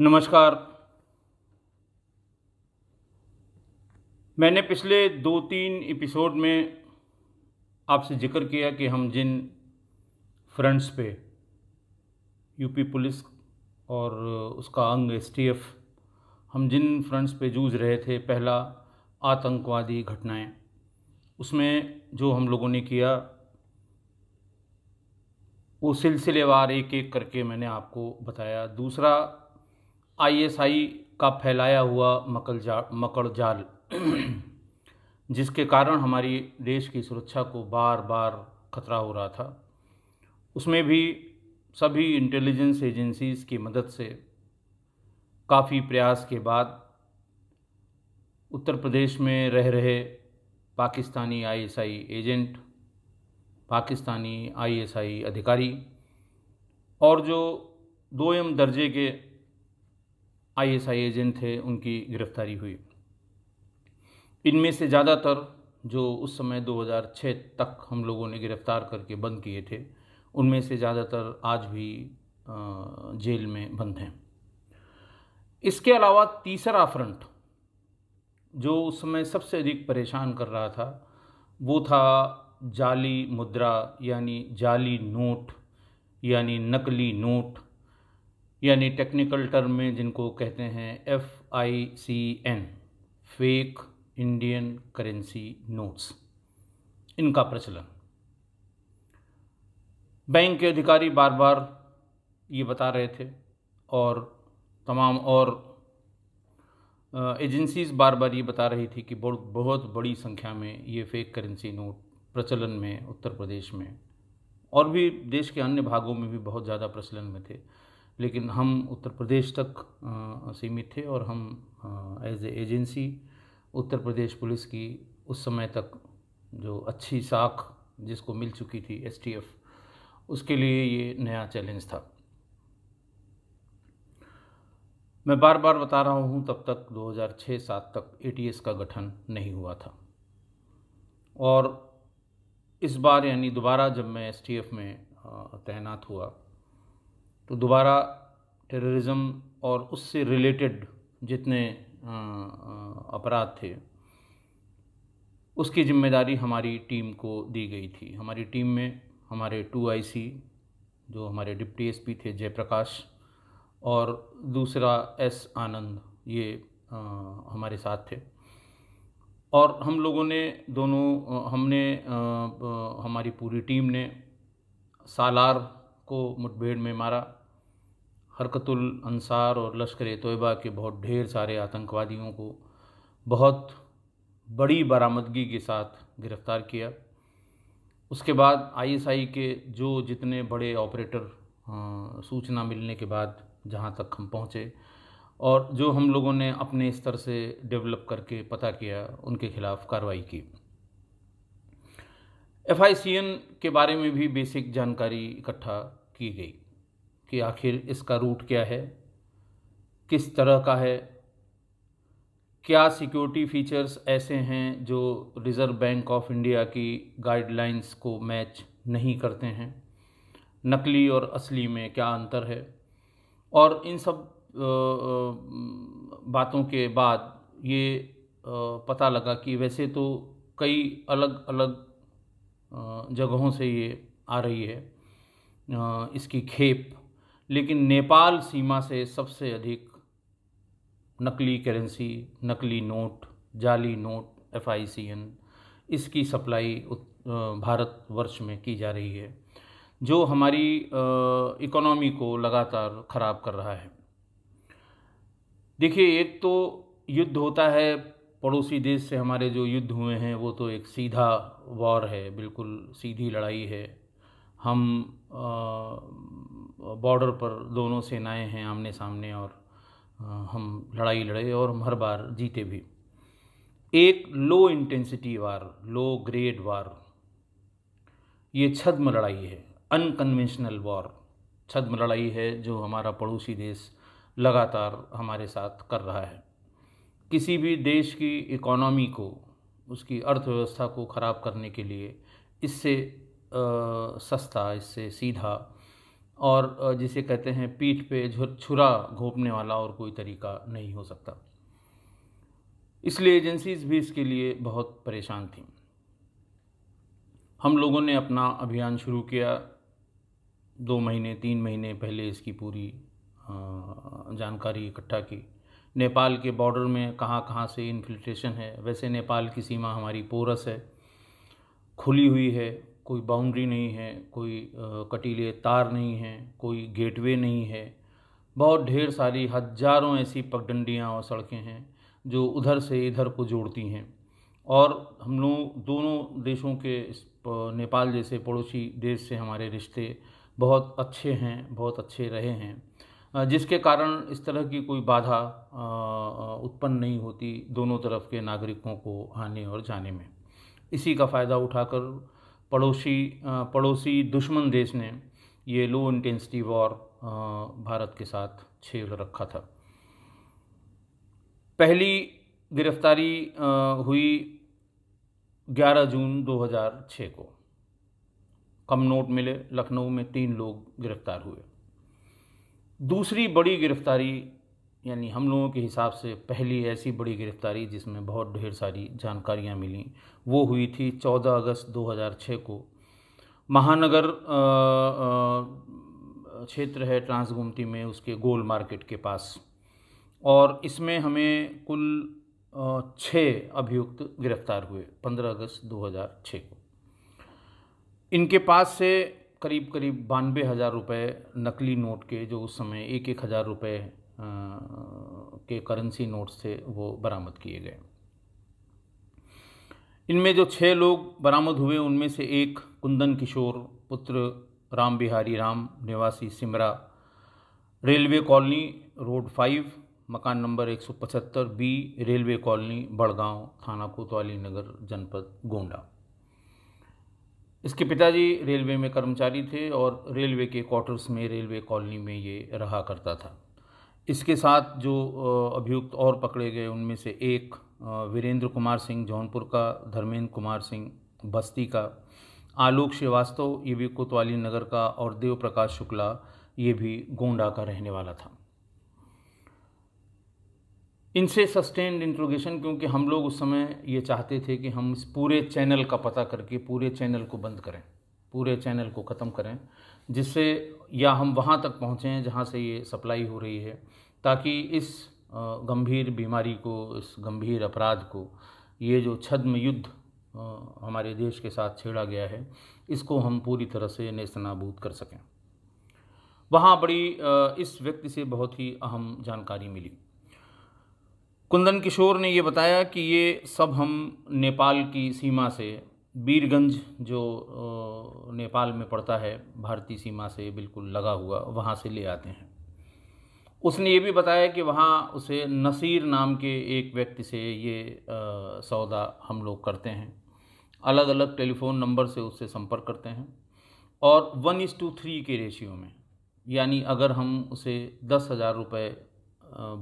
नमस्कार मैंने पिछले दो तीन एपिसोड में आपसे जिक्र किया कि हम जिन फ्रंट्स पे यूपी पुलिस और उसका अंग एस हम जिन फ्रंट्स पे जूझ रहे थे पहला आतंकवादी घटनाएं उसमें जो हम लोगों ने किया वो सिलसिलेवार एक एक करके मैंने आपको बताया दूसरा आईएसआई का फैलाया हुआ मकल जा मकड़ जाल जिसके कारण हमारी देश की सुरक्षा को बार बार खतरा हो रहा था उसमें भी सभी इंटेलिजेंस एजेंसीज की मदद से काफ़ी प्रयास के बाद उत्तर प्रदेश में रह रहे Pakistani ISI agent Pakistani ISI अधिकारी और जो दो एम दर्जे के आईएसआई एजेंट थे उनकी गिरफ्तारी हुई इनमें से ज़्यादातर जो उस समय 2006 तक हम लोगों ने गिरफ्तार करके बंद किए थे उनमें से ज़्यादातर आज भी जेल में बंद हैं इसके अलावा तीसरा फ्रंट जो उस समय सबसे अधिक परेशान कर रहा था वो था जाली मुद्रा यानी जाली नोट यानी नकली नोट यानी टेक्निकल टर्म में जिनको कहते हैं F I C N fake Indian currency notes इनका प्रचलन बैंक के अधिकारी बार बार ये बता रहे थे और तमाम और एजेंसीज बार बार ये बता रही थी कि बहुत बहुत बड़ी संख्या में ये फेक करेंसी नोट प्रचलन में उत्तर प्रदेश में और भी देश के अन्य भागों में भी बहुत ज़्यादा प्रचलन में थे लेकिन हम उत्तर प्रदेश तक सीमित थे और हम as a agency Uttar Pradesh police की उस समय तक जो अच्छी साख जिसको मिल चुकी थी एस उसके लिए ये नया चैलेंज था मैं बार बार बता रहा हूँ तब तक 2006-7 तक ए का गठन नहीं हुआ था और इस बार यानी दोबारा जब मैं एस में तैनात हुआ तो दोबारा टेररिज़्म और उससे रिलेटेड जितने अपराध थे उसकी जिम्मेदारी हमारी टीम को दी गई थी हमारी टीम में हमारे टू आईसी जो हमारे डिप्टी एसपी थे जयप्रकाश और दूसरा एस आनंद ये आ, हमारे साथ थे और हम लोगों ने दोनों हमने आ, आ, हमारी पूरी टीम ने सालार को मुठभेड़ में मारा हरकतुल अंसार और लश्कर तोयबा के बहुत ढेर सारे आतंकवादियों को बहुत बड़ी बरामदगी के साथ गिरफ़्तार किया उसके बाद आईएसआई के जो जितने बड़े ऑपरेटर सूचना मिलने के बाद जहाँ तक हम पहुँचे और जो हम लोगों ने अपने स्तर से डेवलप करके पता किया उनके खिलाफ़ कार्रवाई की एफ के बारे में भी बेसिक जानकारी इकट्ठा की गई कि आखिर इसका रूट क्या है किस तरह का है क्या सिक्योरिटी फीचर्स ऐसे हैं जो रिज़र्व बैंक ऑफ इंडिया की गाइडलाइंस को मैच नहीं करते हैं नकली और असली में क्या अंतर है और इन सब बातों के बाद ये पता लगा कि वैसे तो कई अलग अलग जगहों से ये आ रही है इसकी खेप लेकिन नेपाल सीमा से सबसे अधिक नकली करेंसी नकली नोट जाली नोट एफ इसकी सप्लाई भारत वर्ष में की जा रही है जो हमारी इकोनॉमी को लगातार ख़राब कर रहा है देखिए एक तो युद्ध होता है पड़ोसी देश से हमारे जो युद्ध हुए हैं वो तो एक सीधा वॉर है बिल्कुल सीधी लड़ाई है हम आ, बॉर्डर पर दोनों सेनाएं हैं आमने सामने और हम लड़ाई लड़े और हम हर बार जीते भी एक लो इंटेंसिटी वार लो ग्रेड वार ये छद्म लड़ाई है अनकन्वेंशनल वॉर छद्म लड़ाई है जो हमारा पड़ोसी देश लगातार हमारे साथ कर रहा है किसी भी देश की इकोनॉमी को उसकी अर्थव्यवस्था को ख़राब करने के लिए इससे आ, सस्ता इससे सीधा और जिसे कहते हैं पीठ पे छुरा घोपने वाला और कोई तरीका नहीं हो सकता इसलिए एजेंसीज भी इसके लिए बहुत परेशान थीं हम लोगों ने अपना अभियान शुरू किया दो महीने तीन महीने पहले इसकी पूरी जानकारी इकट्ठा की नेपाल के बॉर्डर में कहाँ कहाँ से इन्फिल्ट्रेशन है वैसे नेपाल की सीमा हमारी पोरस है खुली हुई है कोई बाउंड्री नहीं है कोई कटीले तार नहीं है कोई गेटवे नहीं है बहुत ढेर सारी हजारों ऐसी पगडंडियाँ और सड़कें हैं जो उधर से इधर को जोड़ती हैं और हम लोग दोनों देशों के नेपाल जैसे पड़ोसी देश से हमारे रिश्ते बहुत अच्छे हैं बहुत अच्छे रहे हैं जिसके कारण इस तरह की कोई बाधा उत्पन्न नहीं होती दोनों तरफ के नागरिकों को आने और जाने में इसी का फ़ायदा उठाकर पड़ोसी पड़ोसी दुश्मन देश ने ये लो इंटेंसिटी वॉर भारत के साथ छेड़ रखा था पहली गिरफ्तारी हुई 11 जून 2006 को कम नोट मिले लखनऊ में तीन लोग गिरफ्तार हुए दूसरी बड़ी गिरफ्तारी यानी हम लोगों के हिसाब से पहली ऐसी बड़ी गिरफ्तारी जिसमें बहुत ढेर सारी जानकारियाँ मिली वो हुई थी 14 अगस्त 2006 को महानगर क्षेत्र है ट्रांसगुमती में उसके गोल मार्केट के पास और इसमें हमें कुल छः अभियुक्त गिरफ्तार हुए 15 अगस्त 2006 को इनके पास से करीब करीब बानवे हज़ार रुपये नकली नोट के जो उस समय एक एक हज़ार रुपये के करेंसी नोट थे वो बरामद किए गए इनमें जो छः लोग बरामद हुए उनमें से एक कुंदन किशोर पुत्र राम बिहारी राम निवासी Simra railway colony road five मकान नंबर पचहत्तर बी रेलवे कॉलोनी बड़गांव थाना कोतवाली नगर जनपद गोंडा इसके पिताजी रेलवे में कर्मचारी थे और रेलवे के क्वार्टर्स में रेलवे कॉलोनी में ये रहा करता था इसके साथ जो अभियुक्त और पकड़े गए उनमें से एक वीरेंद्र कुमार सिंह जौनपुर का धर्मेंद्र कुमार सिंह बस्ती का आलोक श्रीवास्तव ये भी कोतवाली नगर का और देव प्रकाश शुक्ला ये भी गोंडा का रहने वाला था इनसे सस्टेंड इंट्रोगेशन क्योंकि हम लोग उस समय ये चाहते थे कि हम इस पूरे चैनल का पता करके पूरे चैनल को बंद करें पूरे चैनल को ख़त्म करें जिससे या हम वहाँ तक पहुँचें जहाँ से ये सप्लाई हो रही है ताकि इस गंभीर बीमारी को इस गंभीर अपराध को ये जो छद्म युद्ध हमारे देश के साथ छेड़ा गया है इसको हम पूरी तरह से नेस्तनाबूद कर सकें वहाँ बड़ी इस व्यक्ति से बहुत ही अहम जानकारी मिली कुंदन किशोर ने ये बताया कि ये सब हम नेपाल की सीमा से बीरगंज जो नेपाल में पड़ता है भारतीय सीमा से बिल्कुल लगा हुआ वहाँ से ले आते हैं उसने ये भी बताया कि वहाँ उसे नसीर नाम के एक व्यक्ति से ये सौदा हम लोग करते हैं अलग अलग टेलीफोन नंबर से उससे संपर्क करते हैं और वन इस टू थ्री के रेशियो में यानी अगर हम उसे दस हज़ार रुपये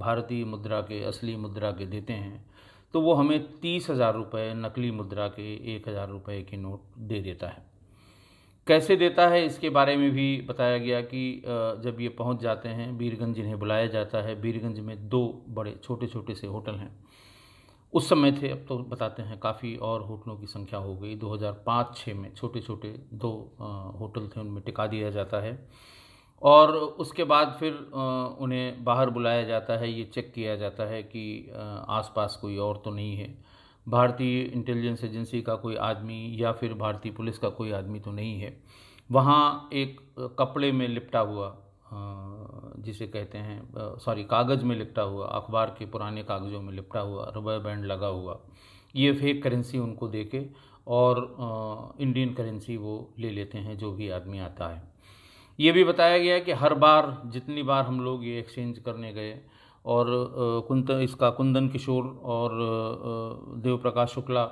भारतीय मुद्रा के असली मुद्रा के देते हैं तो वो हमें तीस हज़ार रुपये नकली मुद्रा के एक हज़ार रुपये के नोट दे देता है कैसे देता है इसके बारे में भी बताया गया कि जब ये पहुंच जाते हैं बीरगंज इन्हें बुलाया जाता है बीरगंज में दो बड़े छोटे छोटे से होटल हैं उस समय थे अब तो बताते हैं काफ़ी और होटलों की संख्या हो गई 2005-6 में छोटे छोटे दो होटल थे उनमें टिका दिया जाता है और उसके बाद फिर उन्हें बाहर बुलाया जाता है ये चेक किया जाता है कि आसपास कोई और तो नहीं है भारतीय इंटेलिजेंस एजेंसी का कोई आदमी या फिर भारतीय पुलिस का कोई आदमी तो नहीं है वहाँ एक कपड़े में लिपटा हुआ जिसे कहते हैं सॉरी कागज़ में लिपटा हुआ अखबार के पुराने कागज़ों में लिपटा हुआ रबर बैंड लगा हुआ ये फेक करेंसी उनको दे के और इंडियन करेंसी वो ले लेते हैं जो भी आदमी आता है ये भी बताया गया है कि हर बार जितनी बार हम लोग ये एक्सचेंज करने गए और कुंत इसका कुंदन किशोर और देव प्रकाश शुक्ला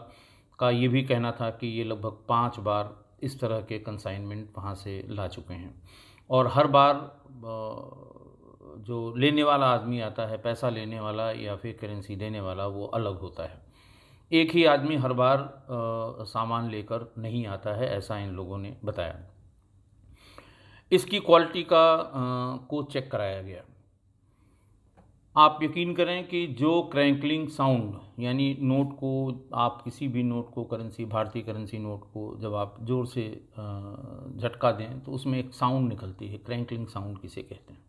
का ये भी कहना था कि ये लगभग पाँच बार इस तरह के कंसाइनमेंट वहाँ से ला चुके हैं और हर बार जो लेने वाला आदमी आता है पैसा लेने वाला या फिर करेंसी देने वाला वो अलग होता है एक ही आदमी हर बार सामान लेकर नहीं आता है ऐसा इन लोगों ने बताया इसकी क्वालिटी का आ, को चेक कराया गया आप यकीन करें कि जो क्रैंकलिंग साउंड यानी नोट को आप किसी भी नोट को करेंसी भारतीय करेंसी नोट को जब आप ज़ोर से झटका दें तो उसमें एक साउंड निकलती है क्रैंकलिंग साउंड किसे कहते हैं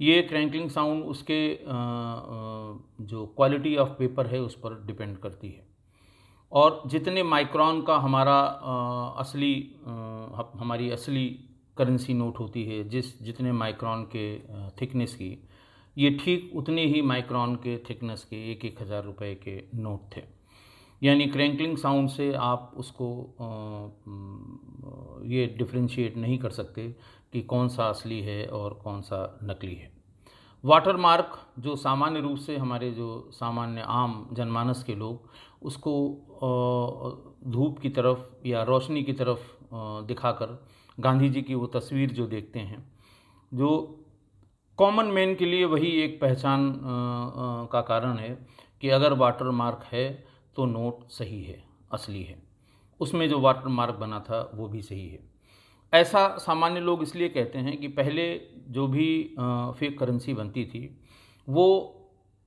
ये क्रैंकलिंग साउंड उसके जो क्वालिटी ऑफ पेपर है उस पर डिपेंड करती है और जितने माइक्रॉन का हमारा असली हमारी असली करेंसी नोट होती है जिस जितने माइक्रॉन के थिकनेस की ये ठीक उतने ही माइक्रॉन के थिकनेस के एक एक हज़ार रुपये के नोट थे यानी क्रैंकलिंग साउंड से आप उसको ये डिफ्रेंशिएट नहीं कर सकते कि कौन सा असली है और कौन सा नकली है वाटर मार्क जो सामान्य रूप से हमारे जो सामान्य आम जनमानस के लोग उसको धूप की तरफ या रोशनी की तरफ दिखाकर गांधी जी की वो तस्वीर जो देखते हैं जो कॉमन मैन के लिए वही एक पहचान का कारण है कि अगर वाटर मार्क है तो नोट सही है असली है उसमें जो वाटर मार्क बना था वो भी सही है ऐसा सामान्य लोग इसलिए कहते हैं कि पहले जो भी फेक करेंसी बनती थी वो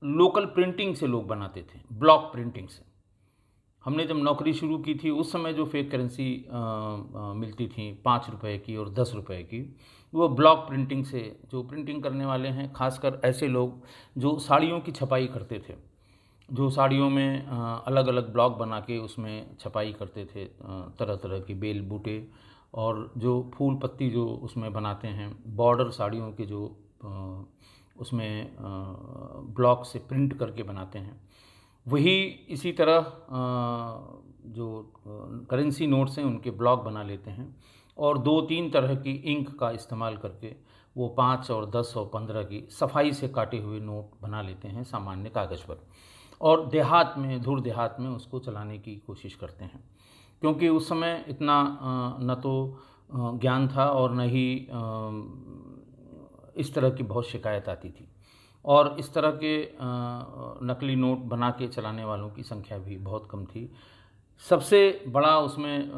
लोकल प्रिंटिंग से लोग बनाते थे ब्लॉक प्रिंटिंग से हमने जब नौकरी शुरू की थी उस समय जो फेक करेंसी मिलती थी पाँच रुपए की और दस रुपए की वो ब्लॉक प्रिंटिंग से जो प्रिंटिंग करने वाले हैं खासकर ऐसे लोग जो साड़ियों की छपाई करते थे जो साड़ियों में अलग अलग ब्लॉक बना के उसमें छपाई करते थे तरह तरह की बेल बूटे और जो फूल पत्ती जो उसमें बनाते हैं बॉर्डर साड़ियों के जो उसमें ब्लॉक से प्रिंट करके बनाते हैं वही इसी तरह जो करेंसी नोट्स हैं उनके ब्लॉक बना लेते हैं और दो तीन तरह की इंक का इस्तेमाल करके वो पाँच और दस और पंद्रह की सफाई से काटे हुए नोट बना लेते हैं सामान्य कागज़ पर और देहात में धूर देहात में उसको चलाने की कोशिश करते हैं क्योंकि उस समय इतना न तो ज्ञान था और न ही इस तरह की बहुत शिकायत आती थी और इस तरह के नकली नोट बना के चलाने वालों की संख्या भी बहुत कम थी सबसे बड़ा उसमें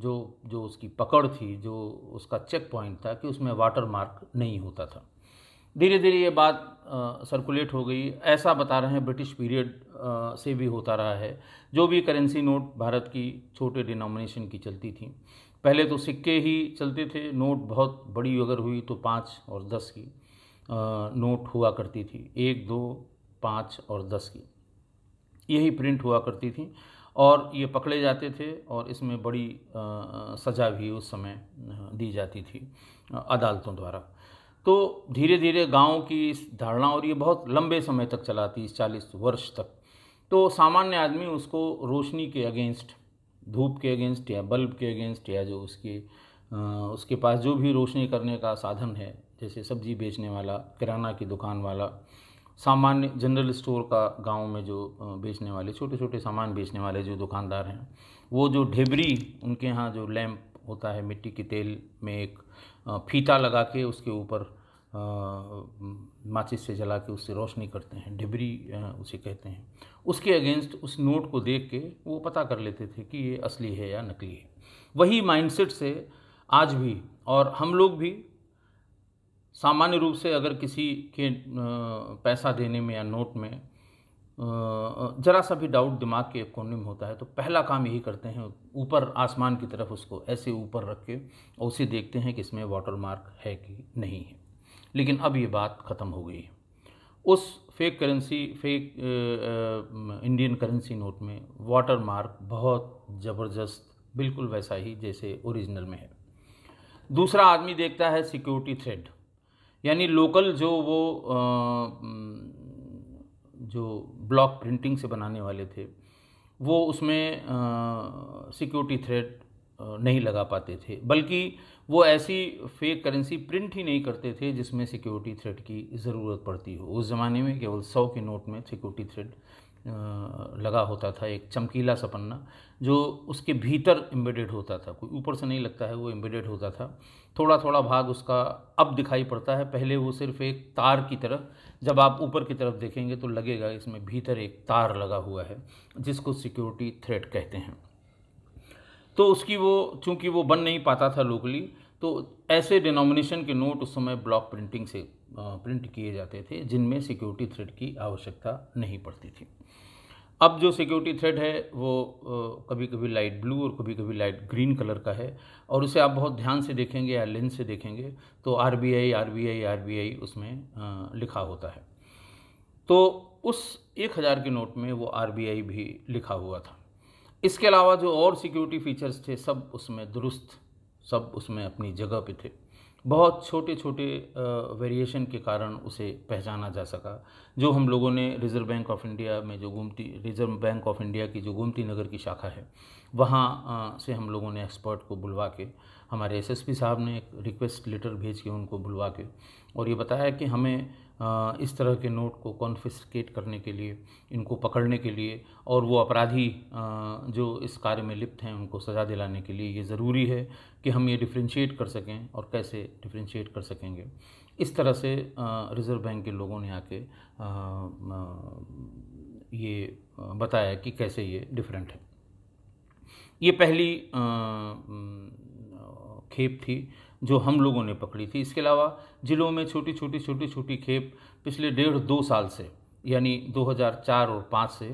जो जो उसकी पकड़ थी जो उसका चेक पॉइंट था कि उसमें वाटर मार्क नहीं होता था धीरे धीरे ये बात सर्कुलेट हो गई ऐसा बता रहे हैं ब्रिटिश पीरियड से भी होता रहा है जो भी करेंसी नोट भारत की छोटे डिनोमिनेशन की चलती थी पहले तो सिक्के ही चलते थे नोट बहुत बड़ी अगर हुई तो पाँच और दस की नोट हुआ करती थी एक दो पाँच और दस की यही प्रिंट हुआ करती थी और ये पकड़े जाते थे और इसमें बड़ी सज़ा भी उस समय दी जाती थी अदालतों द्वारा तो धीरे धीरे गाँव की इस धारणा और ये बहुत लंबे समय तक चला थी चालीस वर्ष तक तो सामान्य आदमी उसको रोशनी के अगेंस्ट धूप के अगेंस्ट या बल्ब के अगेंस्ट या जो उसके उसके पास जो भी रोशनी करने का साधन है जैसे सब्जी बेचने वाला किराना की दुकान वाला सामान्य जनरल स्टोर का गांव में जो बेचने वाले छोटे छोटे सामान बेचने वाले जो दुकानदार हैं वो जो ढेबरी उनके यहाँ जो लैम्प होता है मिट्टी के तेल में एक फीता लगा के उसके ऊपर माचिस से जला के उससे रोशनी करते हैं डिबरी उसे कहते हैं उसके अगेंस्ट उस नोट को देख के वो पता कर लेते थे कि ये असली है या नकली है वही माइंडसेट से आज भी और हम लोग भी सामान्य रूप से अगर किसी के पैसा देने में या नोट में ज़रा सा भी डाउट दिमाग के कोने में होता है तो पहला काम यही करते हैं ऊपर आसमान की तरफ उसको ऐसे ऊपर रख के और उसे देखते हैं कि इसमें वाटर मार्क है कि नहीं है लेकिन अब ये बात ख़त्म हो गई है उस fake currency fake Indian currency note में वाटर मार्क बहुत ज़बरदस्त बिल्कुल वैसा ही जैसे ओरिजिनल में है दूसरा आदमी देखता है सिक्योरिटी थ्रेड यानी लोकल जो वो जो ब्लॉक प्रिंटिंग से बनाने वाले थे वो उसमें सिक्योरिटी थ्रेट नहीं लगा पाते थे बल्कि वो ऐसी फेक करेंसी प्रिंट ही नहीं करते थे जिसमें सिक्योरिटी थ्रेड की ज़रूरत पड़ती हो उस ज़माने में केवल सौ के नोट में सिक्योरिटी थ्रेड लगा होता था एक चमकीला सा पन्ना जो उसके भीतर एम्बेडेड होता था कोई ऊपर से नहीं लगता है वो एम्बेडेड होता था थोड़ा थोड़ा भाग उसका अब दिखाई पड़ता है पहले वो सिर्फ एक तार की तरफ जब आप ऊपर की तरफ देखेंगे तो लगेगा इसमें भीतर एक तार लगा हुआ है जिसको सिक्योरिटी थ्रेट कहते हैं तो उसकी वो चूँकि वो बन नहीं पाता था लोकली तो ऐसे डिनोमिनेशन के नोट उस समय ब्लॉक प्रिंटिंग से प्रिंट किए जाते थे जिनमें सिक्योरिटी थ्रेड की आवश्यकता नहीं पड़ती थी अब जो सिक्योरिटी थ्रेड है वो कभी कभी लाइट ब्लू और कभी कभी लाइट ग्रीन कलर का है और उसे आप बहुत ध्यान से देखेंगे या लेंस से देखेंगे तो R B I R B I R B I उसमें लिखा होता है तो उस एक हज़ार के नोट में वो आर बी आई भी लिखा हुआ था इसके अलावा जो और सिक्योरिटी फीचर्स थे सब उसमें दुरुस्त सब उसमें अपनी जगह पे थे बहुत छोटे छोटे वेरिएशन के कारण उसे पहचाना जा सका जो हम लोगों ने रिज़र्व बैंक ऑफ इंडिया में जो Gomti Reserve Bank of India की जो गोमती नगर की शाखा है वहाँ से हम लोगों ने एक्सपर्ट को बुलवा के हमारे एसएसपी साहब ने एक रिक्वेस्ट लेटर भेज के उनको बुलवा के और ये बताया कि हमें इस तरह के नोट को कॉन्फिस्केट करने के लिए इनको पकड़ने के लिए और वो अपराधी जो इस कार्य में लिप्त हैं उनको सज़ा दिलाने के लिए ये ज़रूरी है कि हम ये डिफ्रेंशिएट कर सकें और कैसे डिफ्रेंशिएट कर सकेंगे इस तरह से रिज़र्व बैंक के लोगों ने आके ये बताया कि कैसे ये डिफरेंट है ये पहली खेप थी जो हम लोगों ने पकड़ी थी इसके अलावा ज़िलों में छोटी छोटी छोटी छोटी खेप पिछले डेढ़ दो साल से यानी 2004 और 5 से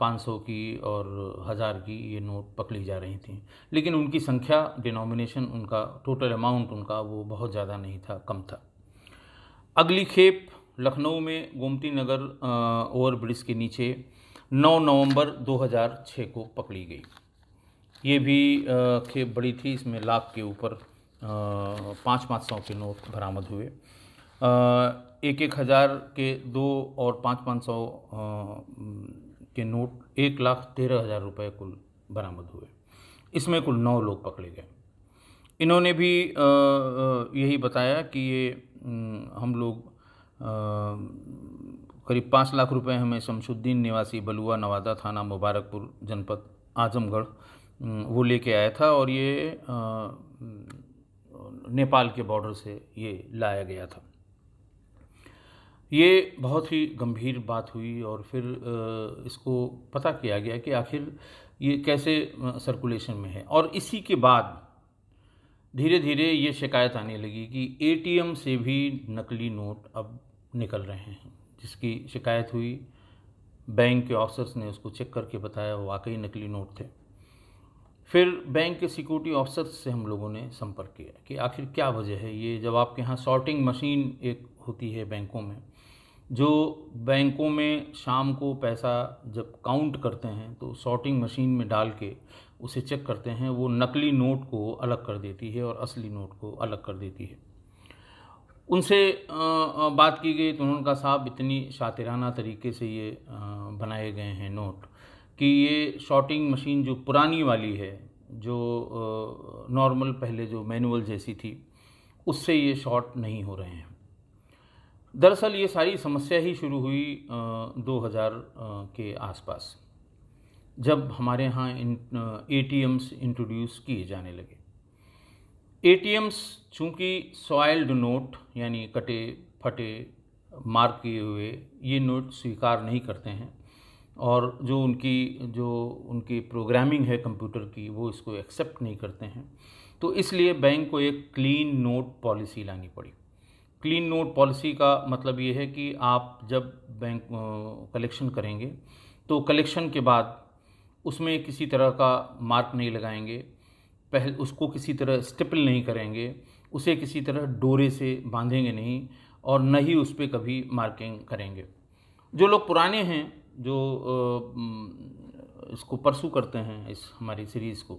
पाँच सौ की और हज़ार की ये नोट पकड़ी जा रही थी लेकिन उनकी संख्या डिनोमिनेशन उनका टोटल अमाउंट उनका वो बहुत ज़्यादा नहीं था कम था अगली खेप लखनऊ में गोमती नगर ओवर ब्रिज के नीचे 9 नवंबर 2006 को पकड़ी गई ये भी खेप बड़ी थी इसमें लाख के ऊपर पाँच पाँच सौ के नोट बरामद हुए एक एक हज़ार के दो और पाँच पाँच सौ के नोट एक लाख तेरह हज़ार रुपये कुल बरामद हुए इसमें कुल नौ लोग पकड़े गए इन्होंने भी यही बताया कि ये हम लोग करीब पाँच लाख रुपए हमें शमशुद्दीन निवासी बलुआ नवादा थाना मुबारकपुर जनपद आजमगढ़ वो लेके आया था और ये नेपाल के बॉर्डर से ये लाया गया था ये बहुत ही गंभीर बात हुई और फिर इसको पता किया गया कि आखिर ये कैसे सर्कुलेशन में है और इसी के बाद धीरे धीरे ये शिकायत आने लगी कि एटीएम से भी नकली नोट अब निकल रहे हैं जिसकी शिकायत हुई बैंक के ऑफिसर्स ने उसको चेक करके बताया वो वाकई नकली नोट थे फिर बैंक के सिक्योरिटी ऑफिसर से हम लोगों ने संपर्क किया कि आखिर क्या वजह है ये जब आपके यहाँ सॉर्टिंग मशीन एक होती है बैंकों में जो बैंकों में शाम को पैसा जब काउंट करते हैं तो सॉर्टिंग मशीन में डाल के उसे चेक करते हैं वो नकली नोट को अलग कर देती है और असली नोट को अलग कर देती है उनसे बात की गई तो उन्होंने कहा साहब इतनी शातिराना तरीके से ये बनाए गए हैं नोट कि ये शॉटिंग मशीन जो पुरानी वाली है जो नॉर्मल पहले जो मैनुअल जैसी थी उससे ये शॉट नहीं हो रहे हैं दरअसल ये सारी समस्या ही शुरू हुई दो हज़ार के आसपास जब हमारे यहाँ ए टी एम्स इंट्रोड्यूस किए जाने लगे ए टी एम्स चूँकि सॉयल्ड नोट यानी कटे फटे मार्क किए हुए ये नोट स्वीकार नहीं करते हैं और जो उनकी जो उनकी प्रोग्रामिंग है कंप्यूटर की वो इसको एक्सेप्ट नहीं करते हैं तो इसलिए बैंक को एक क्लीन नोट पॉलिसी लानी पड़ी क्लीन नोट पॉलिसी का मतलब ये है कि आप जब बैंक कलेक्शन करेंगे तो कलेक्शन के बाद उसमें किसी तरह का मार्क नहीं लगाएंगे पहले उसको किसी तरह स्टिपल नहीं करेंगे उसे किसी तरह डोरे से बांधेंगे नहीं और न ही उस पर कभी मार्किंग करेंगे जो लोग पुराने हैं जो इसको परसू करते हैं इस हमारी सीरीज़ को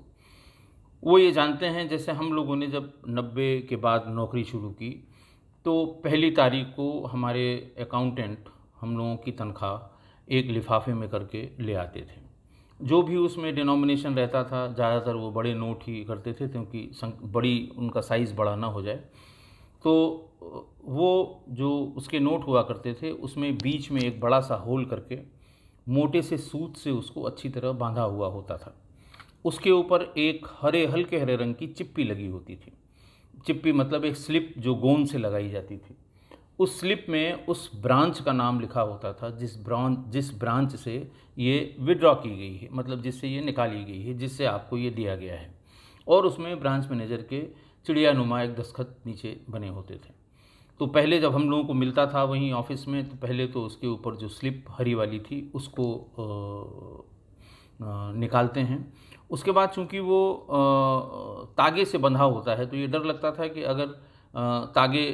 वो ये जानते हैं जैसे हम लोगों ने जब नब्बे के बाद नौकरी शुरू की तो पहली तारीख को हमारे अकाउंटेंट हम लोगों की तनख्वाह एक लिफाफे में करके ले आते थे जो भी उसमें डिनोमिनेशन रहता था ज़्यादातर वो बड़े नोट ही करते थे क्योंकि बड़ी उनका साइज़ बड़ा ना हो जाए तो वो जो उसके नोट हुआ करते थे उसमें बीच में एक बड़ा सा होल करके मोटे से सूत से उसको अच्छी तरह बांधा हुआ होता था उसके ऊपर एक हरे हल्के हरे रंग की चिप्पी लगी होती थी चिप्पी मतलब एक स्लिप जो गोंद से लगाई जाती थी उस स्लिप में उस ब्रांच का नाम लिखा होता था जिस ब्रांच जिस ब्रांच से ये विड्रॉ की गई है मतलब जिससे ये निकाली गई है जिससे आपको ये दिया गया है और उसमें ब्रांच मैनेजर के चिड़ियानुमा एक दस्खत नीचे बने होते थे तो पहले जब हम लोगों को मिलता था वहीं ऑफिस में तो पहले तो उसके ऊपर जो स्लिप हरी वाली थी उसको निकालते हैं उसके बाद चूंकि वो तागे से बंधा होता है तो ये डर लगता था कि अगर तागे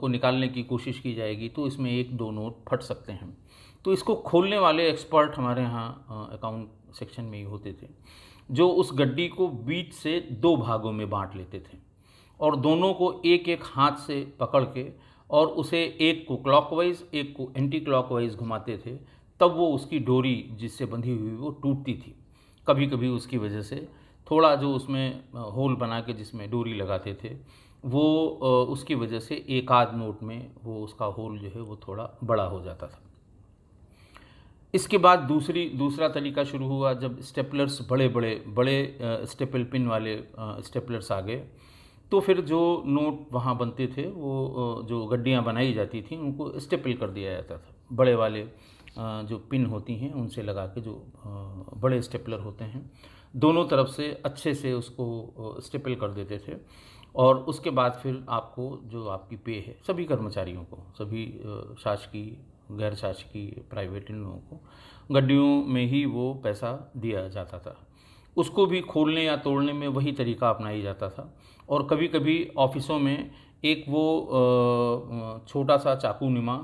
को निकालने की कोशिश की जाएगी तो इसमें एक दो नोट फट सकते हैं तो इसको खोलने वाले एक्सपर्ट हमारे यहाँ अकाउंट सेक्शन में ही होते थे जो उस गड्डी को बीच से दो भागों में बांट लेते थे और दोनों को एक एक हाथ से पकड़ के और उसे एक को क्लॉकवाइज एक को एंटी क्लॉकवाइज घुमाते थे तब वो उसकी डोरी जिससे बंधी हुई वो टूटती थी कभी कभी उसकी वजह से थोड़ा जो उसमें होल बना के जिसमें डोरी लगाते थे वो उसकी वजह से एक आध नोट में वो उसका होल जो है वो थोड़ा बड़ा हो जाता था इसके बाद दूसरी दूसरा तरीका शुरू हुआ जब स्टेपलर्स बड़े बड़े बड़े स्टेपल पिन वाले स्टेपलर्स आ गए तो फिर जो नोट वहाँ बनते थे वो जो गड्डियाँ बनाई जाती थी उनको स्टेपल कर दिया जाता था बड़े वाले जो पिन होती हैं उनसे लगा के जो बड़े स्टेपलर होते हैं दोनों तरफ से अच्छे से उसको स्टेपल कर देते थे और उसके बाद फिर आपको जो आपकी पे है सभी कर्मचारियों को सभी शासकीय गैर शासकीय प्राइवेट इन लोगों को गड्डियों में ही वो पैसा दिया जाता था उसको भी खोलने या तोड़ने में वही तरीका अपनाया जाता था और कभी कभी ऑफिसों में एक वो छोटा सा चाकू नुमा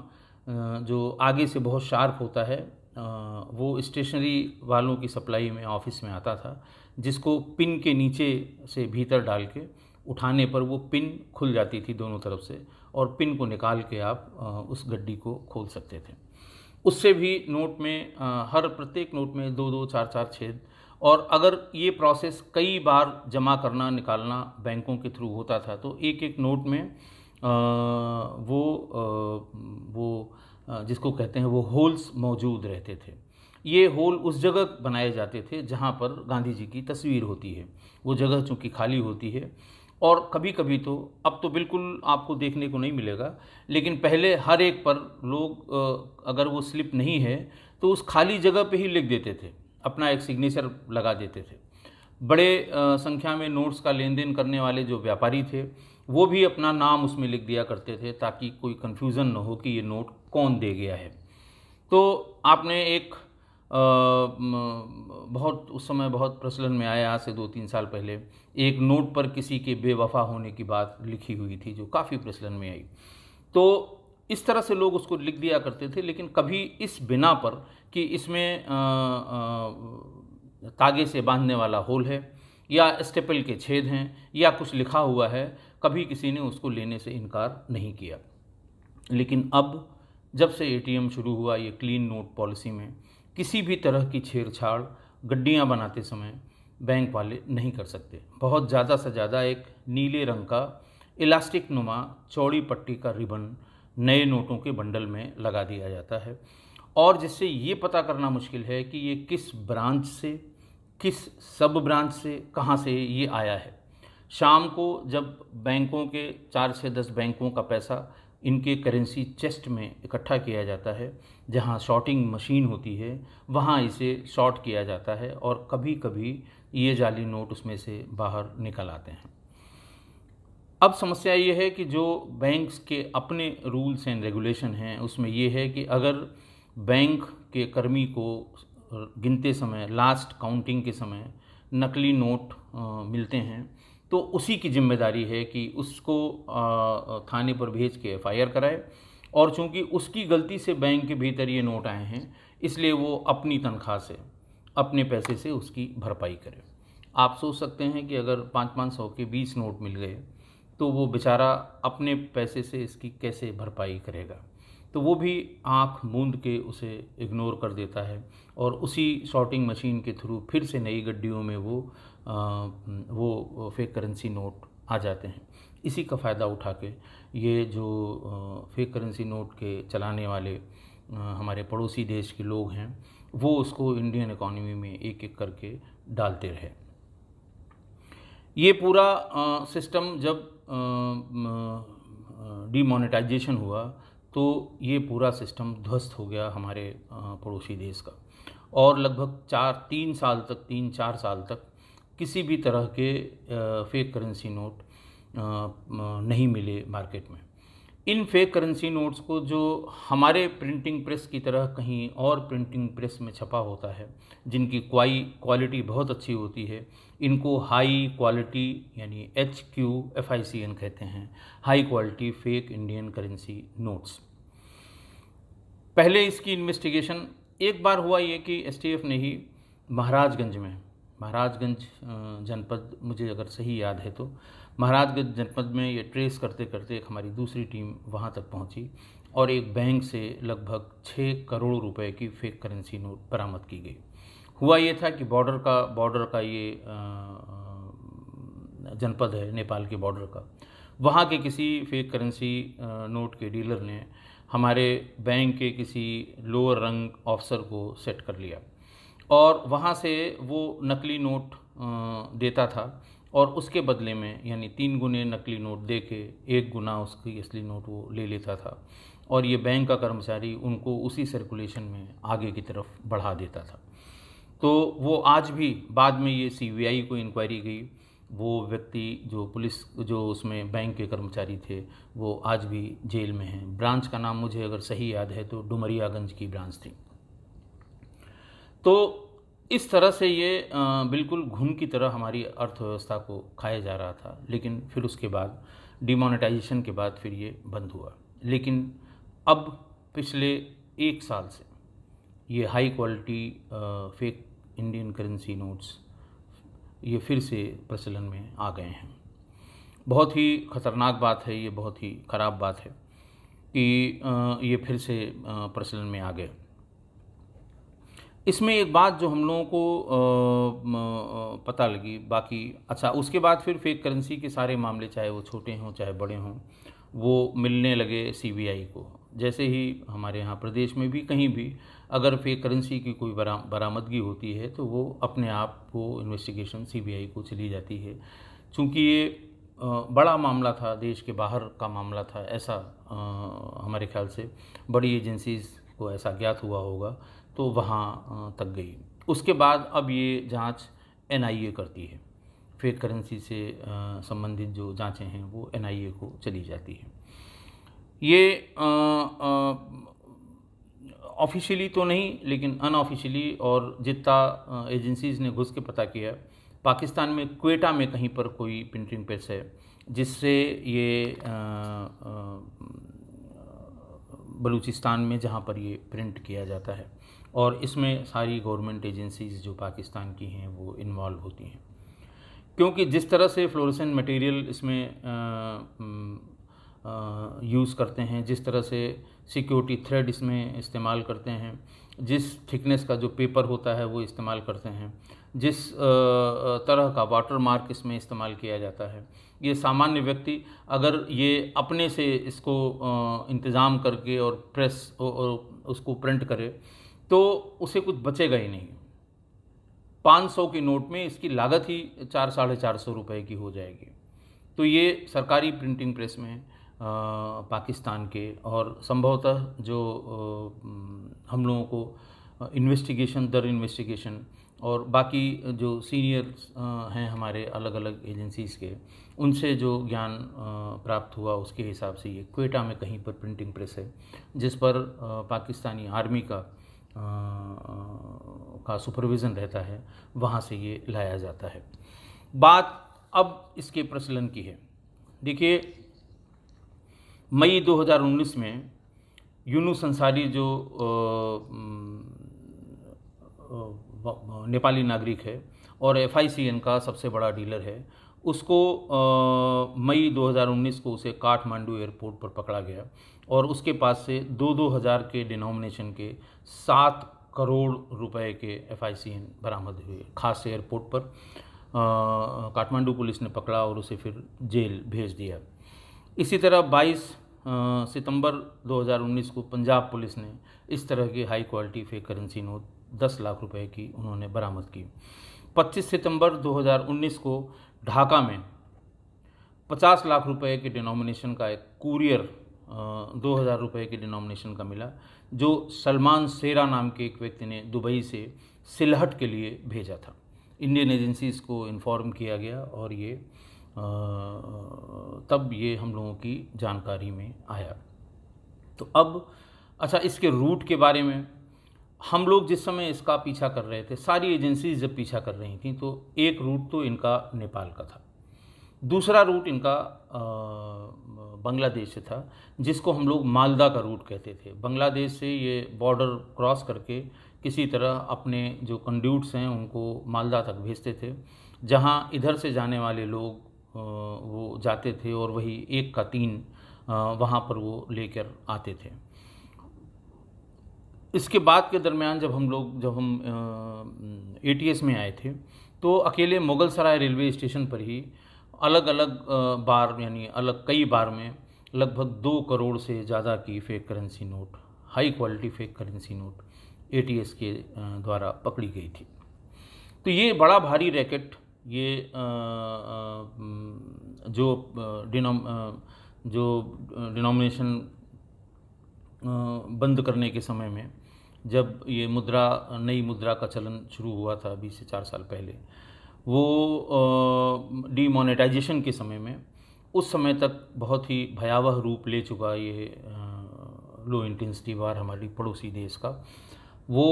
जो आगे से बहुत शार्प होता है वो स्टेशनरी वालों की सप्लाई में ऑफिस में आता था जिसको पिन के नीचे से भीतर डाल के उठाने पर वो पिन खुल जाती थी दोनों तरफ से और पिन को निकाल के आप उस गड्डी को खोल सकते थे उससे भी नोट में हर प्रत्येक नोट में दो दो चार चार छेद और अगर ये प्रोसेस कई बार जमा करना निकालना बैंकों के थ्रू होता था तो एक एक नोट में आ, वो आ, वो जिसको कहते हैं वो होल्स मौजूद रहते थे ये होल उस जगह बनाए जाते थे जहाँ पर गांधी जी की तस्वीर होती है वो जगह चूँकि खाली होती है और कभी कभी तो अब तो बिल्कुल आपको देखने को नहीं मिलेगा लेकिन पहले हर एक पर लोग अगर वो स्लिप नहीं है तो उस खाली जगह पे ही लिख देते थे अपना एक सिग्नेचर लगा देते थे बड़े संख्या में नोट्स का लेन देन करने वाले जो व्यापारी थे वो भी अपना नाम उसमें लिख दिया करते थे ताकि कोई कन्फ्यूज़न न हो कि ये नोट कौन दे गया है तो आपने एक बहुत उस समय बहुत प्रचलन में आया आज से दो तीन साल पहले एक नोट पर किसी के बेवफा होने की बात लिखी हुई थी जो काफ़ी प्रचलन में आई तो इस तरह से लोग उसको लिख दिया करते थे लेकिन कभी इस बिना पर कि इसमें तागे से बांधने वाला होल है या स्टेपल के छेद हैं या कुछ लिखा हुआ है कभी किसी ने उसको लेने से इनकार नहीं किया लेकिन अब जब से एटीएम शुरू हुआ ये क्लीन नोट पॉलिसी में किसी भी तरह की छेड़छाड़ गड्डियाँ बनाते समय बैंक वाले नहीं कर सकते बहुत ज़्यादा से ज़्यादा एक नीले रंग का इलास्टिक नुमा चौड़ी पट्टी का रिबन नए नोटों के बंडल में लगा दिया जाता है और जिससे ये पता करना मुश्किल है कि ये किस ब्रांच से किस सब ब्रांच से कहाँ से ये आया है शाम को जब बैंकों के चार से दस बैंकों का पैसा इनके करेंसी चेस्ट में इकट्ठा किया जाता है जहाँ शॉर्टिंग मशीन होती है वहाँ इसे शॉर्ट किया जाता है और कभी कभी ये जाली नोट उसमें से बाहर निकल आते हैं अब समस्या ये है कि जो बैंक्स के अपने रूल्स एंड रेगुलेशन हैं उसमें ये है कि अगर बैंक के कर्मी को गिनते समय लास्ट काउंटिंग के समय नकली नोट आ, मिलते हैं तो उसी की जिम्मेदारी है कि उसको आ, थाने पर भेज के एफ कराए और चूंकि उसकी गलती से बैंक के भीतर ये नोट आए हैं इसलिए वो अपनी तनख्वाह से अपने पैसे से उसकी भरपाई करे आप सोच सकते हैं कि अगर पाँच पाँच सौ के बीस नोट मिल गए तो वो बेचारा अपने पैसे से इसकी कैसे भरपाई करेगा तो वो भी आंख मूंद के उसे इग्नोर कर देता है और उसी शॉटिंग मशीन के थ्रू फिर से नई गड्डियों में वो आ, वो फेक करेंसी नोट आ जाते हैं इसी का फ़ायदा उठा के ये जो फेक करेंसी नोट के चलाने वाले हमारे पड़ोसी देश के लोग हैं वो उसको इंडियन इकोनॉमी में एक एक करके डालते रहे ये पूरा सिस्टम जब डिमोनेटाइजेशन हुआ तो ये पूरा सिस्टम ध्वस्त हो गया हमारे पड़ोसी देश का और लगभग चार तीन साल तक तीन चार साल तक किसी भी तरह के फेक करेंसी नोट नहीं मिले मार्केट में इन फेक करेंसी नोट्स को जो हमारे प्रिंटिंग प्रेस की तरह कहीं और प्रिंटिंग प्रेस में छपा होता है जिनकी क्वाई क्वालिटी बहुत अच्छी होती है इनको हाई क्वालिटी यानी H Q F I C N कहते हैं high quality fake Indian currency notes पहले इसकी इन्वेस्टिगेशन एक बार हुआ ये कि एस टी एफ ने ही महाराजगंज में महाराजगंज जनपद मुझे अगर सही याद है तो महाराजगंज जनपद में ये ट्रेस करते करते एक हमारी दूसरी टीम वहाँ तक पहुँची और एक बैंक से लगभग छः करोड़ रुपए की फेक करेंसी नोट बरामद की गई हुआ ये था कि बॉर्डर का बॉर्डर का ये जनपद है नेपाल के बॉर्डर का वहाँ के किसी फेक करेंसी नोट के डीलर ने हमारे बैंक के किसी लोअर रंग ऑफिसर को सेट कर लिया और वहाँ से वो नकली नोट देता था और उसके बदले में यानी तीन गुने नकली नोट दे के एक गुना उसकी असली नोट वो ले लेता था और ये बैंक का कर्मचारी उनको उसी सर्कुलेशन में आगे की तरफ बढ़ा देता था तो वो आज भी बाद में ये सी को इंक्वायरी गई वो व्यक्ति जो पुलिस जो उसमें बैंक के कर्मचारी थे वो आज भी जेल में हैं ब्रांच का नाम मुझे अगर सही याद है तो डुमरियागंज की ब्रांच थी तो इस तरह से ये बिल्कुल घुन की तरह हमारी अर्थव्यवस्था को खाया जा रहा था लेकिन फिर उसके बाद डिमोनेटाइजेशन के बाद फिर ये बंद हुआ लेकिन अब पिछले एक साल से ये high quality fake Indian currency notes ये फिर से प्रचलन में आ गए हैं बहुत ही ख़तरनाक बात है ये बहुत ही ख़राब बात है कि ये फिर से प्रचलन में आ गए इसमें एक बात जो हम लोगों को पता लगी बाकी अच्छा उसके बाद फिर फेक करेंसी के सारे मामले चाहे वो छोटे हों चाहे बड़े हों वो मिलने लगे सीबीआई को जैसे ही हमारे यहाँ प्रदेश में भी कहीं भी अगर फेक करेंसी की कोई बरामदगी होती है तो वो अपने आप को इन्वेस्टिगेशन सीबीआई को चली जाती है चूँकि ये बड़ा मामला था देश के बाहर का मामला था ऐसा हमारे ख्याल से बड़ी एजेंसीज़ को ऐसा ज्ञात हुआ होगा तो वहाँ तक गई उसके बाद अब ये जांच एनआईए करती है फेक करेंसी से संबंधित जो जांचें हैं वो एनआईए को चली जाती है ये ऑफिशियली तो नहीं लेकिन अनऑफिशियली और जितना एजेंसीज ने घुस के पता किया पाकिस्तान में क्वेटा में कहीं पर कोई प्रिंटिंग प्रेस है जिससे ये बलूचिस्तान में जहाँ पर ये प्रिंट किया जाता है और इसमें सारी गवर्नमेंट एजेंसीज जो पाकिस्तान की हैं वो इन्वॉल्व होती हैं क्योंकि जिस तरह से फ्लोरेसेंट मटेरियल इसमें यूज़ करते हैं जिस तरह से सिक्योरिटी थ्रेड इसमें इस्तेमाल करते हैं जिस थिकनेस का जो पेपर होता है वो इस्तेमाल करते हैं जिस तरह का वाटर मार्क इसमें इस्तेमाल किया जाता है ये सामान्य व्यक्ति अगर ये अपने से इसको इंतज़ाम करके और प्रेस और उसको प्रिंट करे तो उसे कुछ बचेगा ही नहीं 500 के नोट में इसकी लागत ही चार साढ़े चार सौ रुपये की हो जाएगी तो ये सरकारी प्रिंटिंग प्रेस में आ, पाकिस्तान के और संभवतः जो आ, हम लोगों को इन्वेस्टिगेशन दर इन्वेस्टिगेशन और बाकी जो सीनियर्स हैं हमारे अलग अलग एजेंसीज़ के उनसे जो ज्ञान प्राप्त हुआ उसके हिसाब से ये क्वेटा में कहीं पर प्रिंटिंग प्रेस है जिस पर पाकिस्तानी आर्मी का का सुपरविज़न रहता है वहाँ से ये लाया जाता है बात अब इसके प्रचलन की है देखिए मई 2019 में यूनू संसारी जो नेपाली नागरिक है और एफ का सबसे बड़ा डीलर है उसको मई 2019 को उसे काठमांडू एयरपोर्ट पर पकड़ा गया और उसके पास से दो दो हज़ार के डिनोमिनेशन के सात करोड़ रुपए के एफ बरामद हुए खास एयरपोर्ट पर काठमांडू पुलिस ने पकड़ा और उसे फिर जेल भेज दिया इसी तरह 22 सितंबर 2019 को पंजाब पुलिस ने इस तरह की high quality fake currency note 10 lakh रुपए की उन्होंने बरामद की 25 सितंबर 2019 को ढाका में 50 लाख रुपए के डिनोमिनेशन का एक कुरियर दो हज़ार रुपये के डिनोमिनेशन का मिला जो सलमान सेरा नाम के एक व्यक्ति ने दुबई से सिलहट के लिए भेजा था इंडियन एजेंसीज को इन्फॉर्म किया गया और ये आ, तब ये हम लोगों की जानकारी में आया तो अब अच्छा इसके रूट के बारे में हम लोग जिस समय इसका पीछा कर रहे थे सारी एजेंसीज जब पीछा कर रही थी तो एक रूट तो इनका नेपाल का था दूसरा रूट इनका बांग्लादेश से था जिसको हम लोग मालदा का रूट कहते थे बांग्लादेश से ये बॉर्डर क्रॉस करके किसी तरह अपने जो कंड्यूट्स हैं उनको मालदा तक भेजते थे जहाँ इधर से जाने वाले लोग वो जाते थे और वही एक का तीन वहाँ पर वो लेकर आते थे इसके बाद के दरमियान जब हम लोग जब हम ए में आए थे तो अकेले मुगल सराय रेलवे स्टेशन पर ही अलग अलग बार यानी अलग कई बार में लगभग दो करोड़ से ज़्यादा की fake currency note high quality fake currency note S के द्वारा पकड़ी गई थी तो ये बड़ा भारी रैकेट ये जो डिनोम जो डिनोमिनेशन बंद करने के समय में जब ये मुद्रा नई मुद्रा का चलन शुरू हुआ था बीस से चार साल पहले वो डीमोनेटाइजेशन के समय में उस समय तक बहुत ही भयावह रूप ले चुका ये लो इंटेंसिटी वार हमारी पड़ोसी देश का वो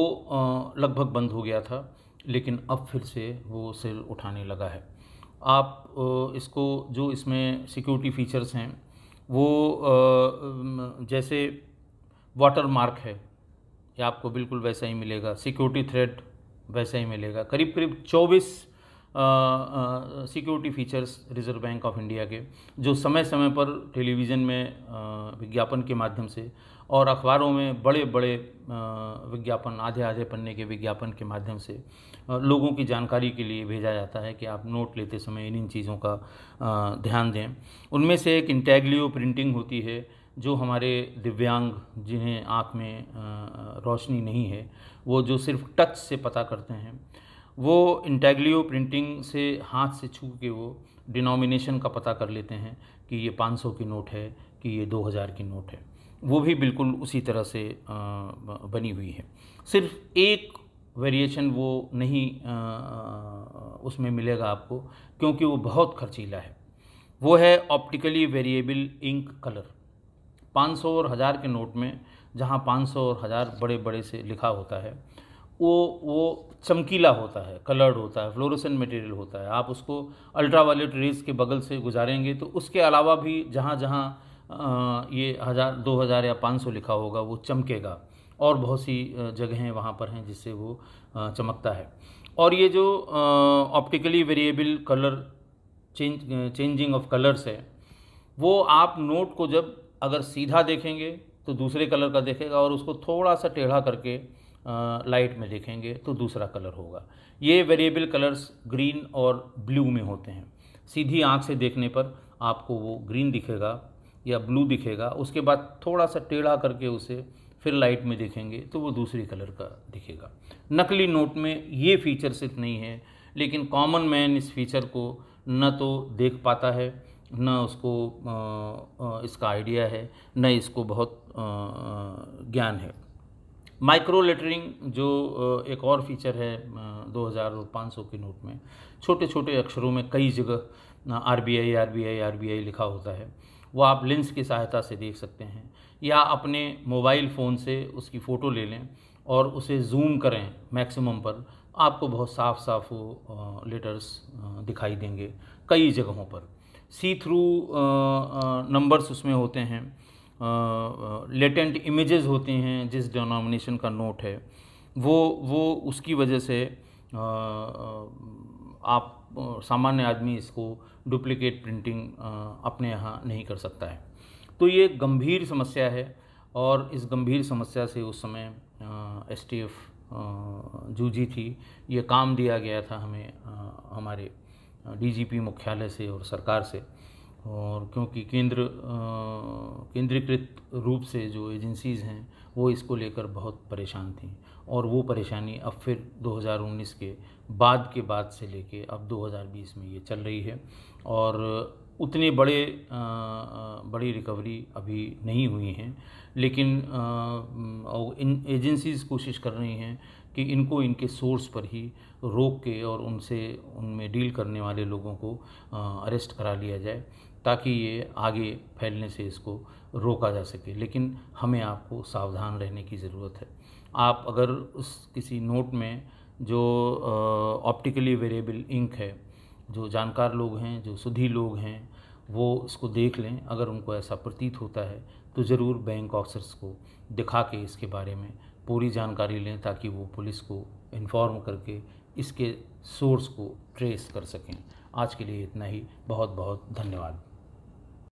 लगभग बंद हो गया था लेकिन अब फिर से वो सिर उठाने लगा है आप इसको जो इसमें सिक्योरिटी फीचर्स हैं वो जैसे वाटर मार्क है ये आपको बिल्कुल वैसा ही मिलेगा सिक्योरिटी थ्रेड वैसा ही मिलेगा करीब करीब 24 security features Reserve Bank of India के जो समय समय पर टेलीविज़न में विज्ञापन के माध्यम से और अखबारों में बड़े बड़े विज्ञापन आधे आधे पन्ने के विज्ञापन के माध्यम से लोगों की जानकारी के लिए भेजा जाता है कि आप नोट लेते समय इन इन चीज़ों का ध्यान दें उनमें से एक इंटैग्लियो प्रिंटिंग होती है जो हमारे दिव्यांग जिन्हें आँख में रोशनी नहीं है वो जो सिर्फ टच से पता करते हैं वो इंटेग्लियो प्रिंटिंग से हाथ से छू के वो डिनोमिनेशन का पता कर लेते हैं कि ये 500 की नोट है कि ये 2000 की नोट है वो भी बिल्कुल उसी तरह से बनी हुई है सिर्फ एक वेरिएशन वो नहीं उसमें मिलेगा आपको क्योंकि वो बहुत खर्चीला है वो है ऑप्टिकली वेरिएबल इंक कलर पाँच सौ और हज़ार के नोट में जहाँ पाँच सौ और हज़ार बड़े बड़े से लिखा होता है वो वो चमकीला होता है कलर्ड होता है फ्लोरोसेंट मटेरियल होता है आप उसको अल्ट्रा वायलेट रेज के बगल से गुजारेंगे तो उसके अलावा भी जहाँ जहाँ ये हज़ार दो हज़ार या पाँच सौ लिखा होगा वो चमकेगा और बहुत सी जगहें वहाँ पर हैं जिससे वो चमकता है और ये जो optically variable colour change changing of colours है वो आप नोट को जब अगर सीधा देखेंगे तो दूसरे कलर का देखेगा और उसको थोड़ा सा टेढ़ा करके लाइट में देखेंगे तो दूसरा कलर होगा ये वेरिएबल कलर्स ग्रीन और ब्लू में होते हैं सीधी आँख से देखने पर आपको वो ग्रीन दिखेगा या ब्लू दिखेगा उसके बाद थोड़ा सा टेढ़ा करके उसे फिर लाइट में देखेंगे तो वो दूसरे कलर का दिखेगा नकली नोट में ये फीचर्स इतने ही हैं लेकिन कॉमन मैन इस फीचर को न तो देख पाता है ना उसको इसका आइडिया है न इसको बहुत ज्ञान है माइक्रो लेटरिंग जो एक और फीचर है दो हज़ार और पाँच सौ के नोट में छोटे छोटे अक्षरों में कई जगह R B I R B I R B I लिखा होता है वो आप लेंस की सहायता से देख सकते हैं या अपने मोबाइल फ़ोन से उसकी फ़ोटो ले लें और उसे जूम करें मैक्सिमम पर आपको बहुत साफ साफ वो लेटर्स दिखाई देंगे कई जगहों पर सी थ्रू नंबर्स उसमें होते हैं लेटेंट इमेजेस होते हैं जिस डिनोमिनेशन का नोट है वो वो उसकी वजह से uh, आप सामान्य आदमी इसको डुप्लीकेट प्रिंटिंग अपने यहाँ नहीं कर सकता है तो ये गंभीर समस्या है और इस गंभीर समस्या से उस समय एस टी एफ जूझी थी ये काम दिया गया था हमें आ, हमारे डीजीपी मुख्यालय से और सरकार से और क्योंकि केंद्र केंद्रीकृत रूप से जो एजेंसीज़ हैं वो इसको लेकर बहुत परेशान थी और वो परेशानी अब फिर 2019 के बाद के बाद से लेके अब 2020 में ये चल रही है और उतने बड़े आ, बड़ी रिकवरी अभी नहीं हुई हैं लेकिन आ, इन एजेंसीज़ कोशिश कर रही हैं कि इनको इनके सोर्स पर ही रोक के और उनसे उनमें डील करने वाले लोगों को अरेस्ट करा लिया जाए ताकि ये आगे फैलने से इसको रोका जा सके लेकिन हमें आपको सावधान रहने की ज़रूरत है आप अगर उस किसी नोट में जो ऑप्टिकली वेरिएबल इंक है जो जानकार लोग हैं जो सुधी लोग हैं वो इसको देख लें अगर उनको ऐसा प्रतीत होता है तो ज़रूर बैंक ऑफिसर्स को दिखा के इसके बारे में पूरी जानकारी लें ताकि वो पुलिस को इन्फॉर्म करके इसके सोर्स को ट्रेस कर सकें आज के लिए इतना ही बहुत बहुत धन्यवाद